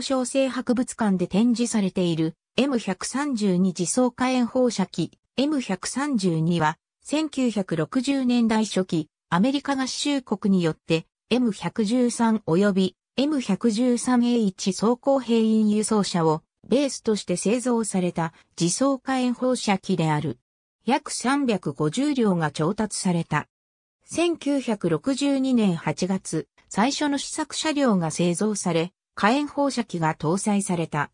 東小生博物館で展示されている M132 自走火炎放射器 M132 は1960年代初期アメリカ合衆国によって M113 及び M113A1 装甲兵員輸送車をベースとして製造された自走火炎放射器である。約350両が調達された。1962年8月、最初の試作車両が製造され、火炎放射器が搭載された。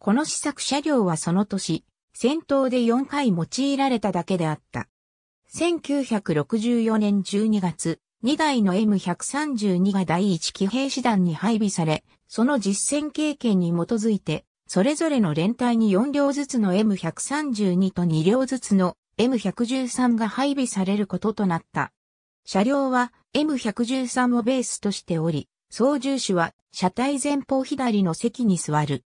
この試作車両はその年、戦闘で4回用いられただけであった。1964年12月、2台の M132 が第1騎兵師団に配備され、その実戦経験に基づいて、それぞれの連隊に4両ずつの M132 と2両ずつの M113 が配備されることとなった。車両は M113 をベースとしており、操縦手は車体前方左の席に座る。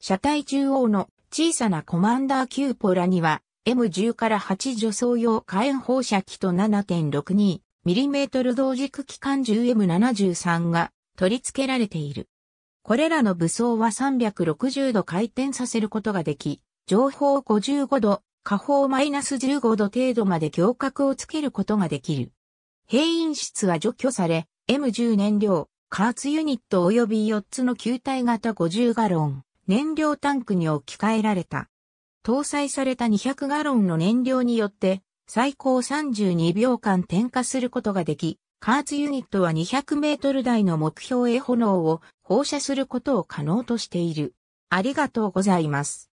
車体中央の小さなコマンダーキューポラには M10 から8助走用火炎放射器と 7.62mm 同軸機関銃 M73 が取り付けられている。これらの武装は360度回転させることができ、上方55度、下方マイナス15度程度まで強角をつけることができる。閉員室は除去され、M10 燃料、加圧ユニット及び4つの球体型50ガロン燃料タンクに置き換えられた。搭載された200ガロンの燃料によって最高32秒間点火することができ、加圧ユニットは200メートル台の目標へ炎を放射することを可能としている。ありがとうございます。